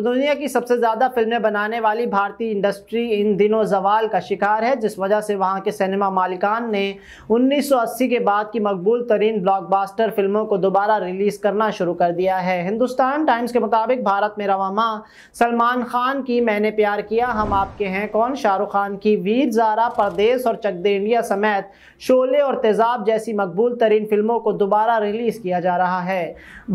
दुनिया की सबसे ज़्यादा फिल्में बनाने वाली भारतीय इंडस्ट्री इन दिनों जवाल का शिकार है जिस वजह से वहाँ के सिनेमा मालिकान ने 1980 के बाद की मकबूल तरीन ब्लॉकबास्टर फिल्मों को दोबारा रिलीज़ करना शुरू कर दिया है हिंदुस्तान टाइम्स के मुताबिक भारत में रवामा सलमान खान की मैंने प्यार किया हम आपके हैं कौन शाहरुख खान की वीर जारा परदेश और चक दे इंडिया समेत शोले और तेजाब जैसी मकबूल तरीन फिल्मों को दोबारा रिलीज़ किया जा रहा है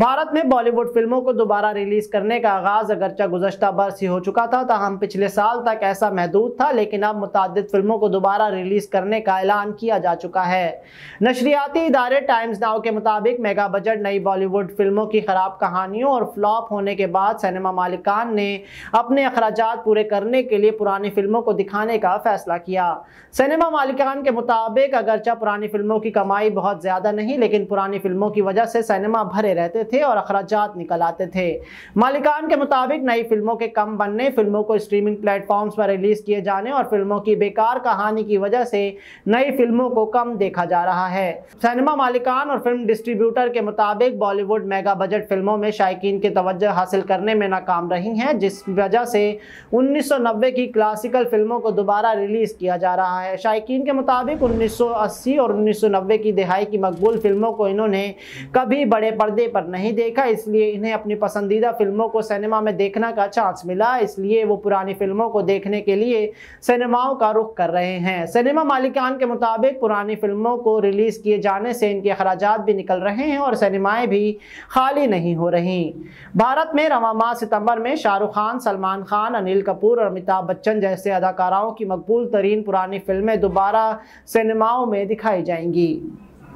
भारत में बॉलीवुड फिल्मों को दोबारा रिलीज़ करने का आगाज़ अगर खर्चा गुजशत बरस ही हो चुका था ताहम तो पिछले साल तक ऐसा महदूद था लेकिन अब मुतद फिल्मों को दोबारा रिलीज करने का ऐलान किया जा चुका है नशरियाती इदारे टाइम्स नाव के मुताबिक मेगा बजट नई बॉलीवुड फिल्मों की खराब कहानियों और फ्लॉप होने के बाद सिनेमा मालिकान ने अपने अखराज पूरे करने के लिए पुरानी फिल्मों को दिखाने का फैसला किया सिनेमा मालिकान के मुताबिक अगरचा पुरानी फिल्मों की कमाई बहुत ज़्यादा नहीं लेकिन पुरानी फिल्मों की वजह से सिनेमा भरे रहते थे और अखराज निकल आते थे मालिकान के मुताबिक डिस्पाइट नई फिल्मों के कम बनने फिल्मों को स्ट्रीमिंग प्लेटफॉर्म्स पर रिलीज किए जाने और फिल्मों की बेकार कहानी की वजह से नई फिल्मों को कम देखा जा रहा है सिनेमा मालिकान और फिल्म डिस्ट्रीब्यूटर के मुताबिक बॉलीवुड मेगा बजट फिल्मों में शायकीन की तवज्जो हासिल करने में नाकाम रही हैं जिस वजह से उन्नीस की क्लासिकल फिल्मों को दोबारा रिलीज़ किया जा रहा है शायकीन के मुताबिक उन्नीस और उन्नीस की दिहाई की मकबूल फिल्मों को इन्होंने कभी बड़े पर्दे पर नहीं देखा इसलिए इन्हें अपनी पसंदीदा फिल्मों को सिनेमा में देख देखने का चांस मिला इसलिए वो पुरानी फिल्मों को देखने के लिए सिनेमाओं का रुख कर रहे हैं सिनेमा मालिकान के मुताबिक पुरानी फिल्मों को रिलीज़ किए जाने से इनके अखराज भी निकल रहे हैं और सिनेमाएं भी खाली नहीं हो रही भारत में रवा माह सितंबर में शाहरुख खान सलमान खान अनिल कपूर और अमिताभ बच्चन जैसे अदाकाराओं की मकबूल तरीन पुरानी फिल्में दोबारा सिनेमाओं में दिखाई जाएंगी